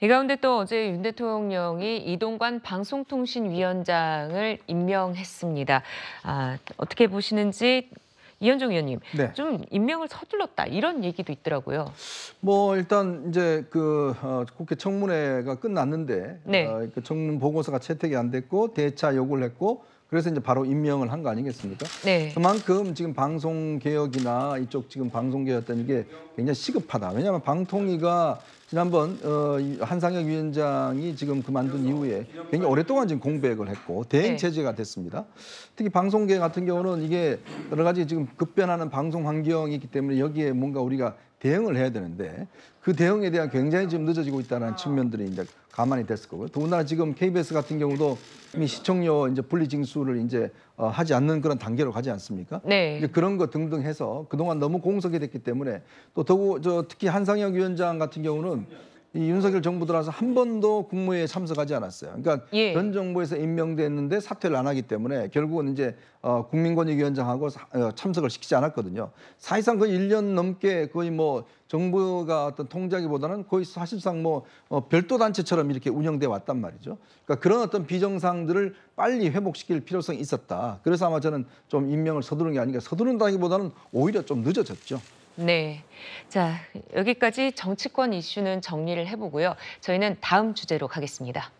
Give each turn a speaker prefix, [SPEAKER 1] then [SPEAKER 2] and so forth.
[SPEAKER 1] 이 가운데 또 어제 윤 대통령이 이동관 방송통신위원장을 임명했습니다. 아, 어떻게 보시는지 이현종 위원님 네. 좀 임명을 서둘렀다 이런 얘기도 있더라고요.
[SPEAKER 2] 뭐 일단 이제 그 어, 국회 청문회가 끝났는데 네. 어, 그 청문 보고서가 채택이 안 됐고 대차 요구를 했고 그래서 이제 바로 임명을 한 거 아니겠습니까? 네. 그만큼 지금 방송 개혁이나 이쪽 지금 방송 개혁이라는 게 굉장히 시급하다. 왜냐하면 방통위가 지난번 어, 한상혁 위원장이 지금 그만둔 이후에 굉장히 오랫동안 지금 공백을 했고 대행 네. 체제가 됐습니다. 특히 방송계 같은 경우는 이게 여러 가지 지금 급변하는 방송 환경이 기 때문에 여기에 뭔가 우리가 대응을 해야 되는데 그 대응에 대한 굉장히 지금 늦어지고 있다는 측면들이 이제 가만히 됐을 거고요. 더군다나 지금 KBS 같은 경우도 이미 시청료 이제 분리 징수를 이제 어, 하지 않는 그런 단계로 가지 않습니까? 네. 이제 그런 거 등등 해서 그동안 너무 공석이 됐기 때문에 또 더구 저 특히 한상혁 위원장 같은 경우는 이 윤석열 정부 들어서 한 번도 국무회의에 참석하지 않았어요. 그러니까 예. 전 정부에서 임명됐는데 사퇴를 안 하기 때문에 결국은 이제 어, 국민권익위원장하고 사, 어, 참석을 시키지 않았거든요. 사실상 거의 1년 넘게 거의 뭐 정부가 어떤 통제하기보다는 거의 사실상 뭐 어, 별도 단체처럼 이렇게 운영돼 왔단 말이죠. 그러니까 그런 어떤 비정상들을 빨리 회복시킬 필요성이 있었다. 그래서 아마 저는 좀 임명을 서두른 게 아닌가 서두른다기보다는 오히려 좀
[SPEAKER 1] 늦어졌죠. 네. 자, 여기까지 정치권 이슈는 정리를 해보고요. 저희는 다음 주제로 가겠습니다.